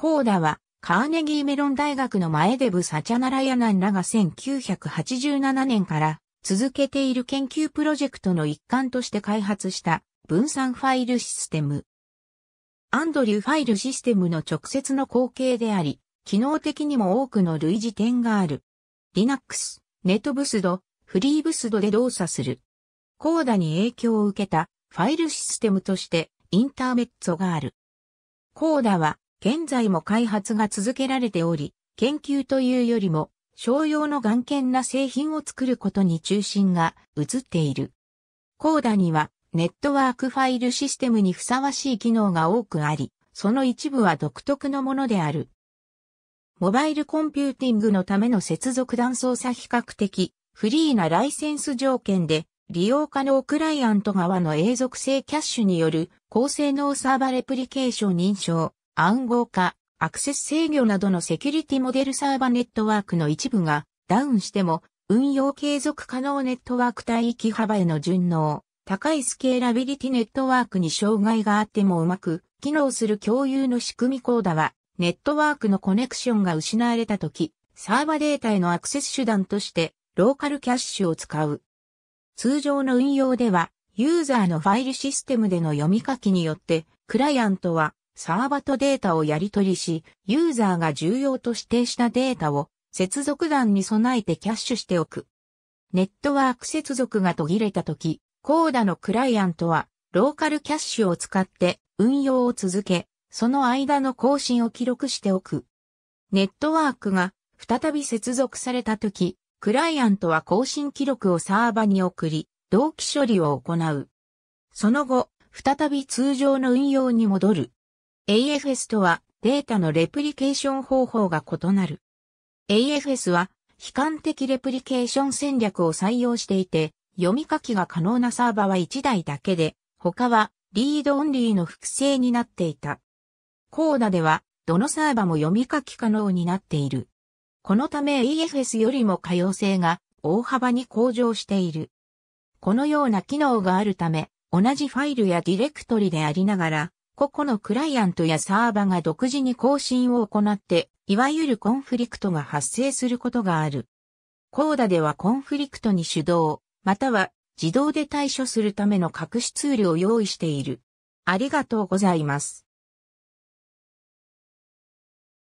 コーダは、カーネギーメロン大学の前デブ・サチャナラヤナンらが1987年から続けている研究プロジェクトの一環として開発した分散ファイルシステム。アンドリューファイルシステムの直接の後継であり、機能的にも多くの類似点がある。Linux、NetBusd、f r e e b s で動作する。コーダに影響を受けたファイルシステムとしてインターメッツォがある。コーダは現在も開発が続けられており、研究というよりも、商用の眼鏡な製品を作ることに中心が移っている。コーダには、ネットワークファイルシステムにふさわしい機能が多くあり、その一部は独特のものである。モバイルコンピューティングのための接続断層差比較的フリーなライセンス条件で利用可能クライアント側の永続性キャッシュによる高性能サーバレプリケーション認証暗号化、アクセス制御などのセキュリティモデルサーバネットワークの一部がダウンしても運用継続可能ネットワーク帯域幅への順応、高いスケーラビリティネットワークに障害があってもうまく機能する共有の仕組みコーダは、ネットワークのコネクションが失われた時、サーバデータへのアクセス手段としてローカルキャッシュを使う。通常の運用では、ユーザーのファイルシステムでの読み書きによって、クライアントはサーバとデータをやり取りし、ユーザーが重要と指定したデータを接続段に備えてキャッシュしておく。ネットワーク接続が途切れた時、コーダのクライアントはローカルキャッシュを使って運用を続け、その間の更新を記録しておく。ネットワークが再び接続された時、クライアントは更新記録をサーバに送り、同期処理を行う。その後、再び通常の運用に戻る。AFS とはデータのレプリケーション方法が異なる。AFS は悲観的レプリケーション戦略を採用していて、読み書きが可能なサーバは1台だけで、他はリードオンリーの複製になっていた。コーダでは、どのサーバも読み書き可能になっている。このため AFS よりも可用性が大幅に向上している。このような機能があるため、同じファイルやディレクトリでありながら、個々のクライアントやサーバが独自に更新を行って、いわゆるコンフリクトが発生することがある。コーダではコンフリクトに手動、または自動で対処するための隠しツールを用意している。ありがとうございます。